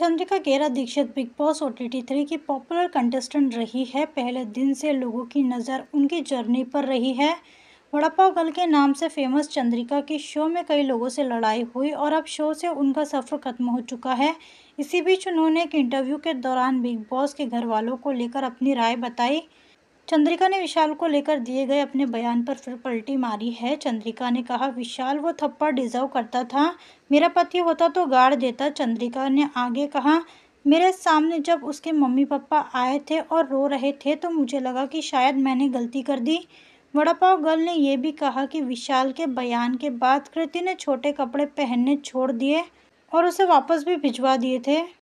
Chandrika Gera Dixit Bigg Boss O T T three की popular contestant रही है पहले दिन से लोगों की नज़र उनकी जर्नी पर रही है वड़ा गल के नाम से फेमस चंद्रिका के शो में कई लोगों से लड़ाई हुई और अब शो से उनका सफ़र खत्म हो चुका है इसी बीच उन्होंने एक इंटरव्यू के दौरान बिग बॉस के घर वालों को लेकर अपनी राय बताई चंद्रिका ने विशाल को लेकर दिए गए अपने बयान पर फिर पलटी मारी है चंद्रिका ने कहा विशाल वो थप्पड़ डिजर्व करता था मेरा पति होता तो गाड़ देता चंद्रिका ने आगे कहा मेरे सामने जब उसके मम्मी पापा आए थे और रो रहे थे तो मुझे लगा कि शायद मैंने गलती कर दी वड़ा पाव गर्ल ने यह भी कहा कि विशाल के बयान के बाद कृति ने छोटे कपड़े पहनने छोड़ दिए और उसे वापस भी भिजवा दिए थे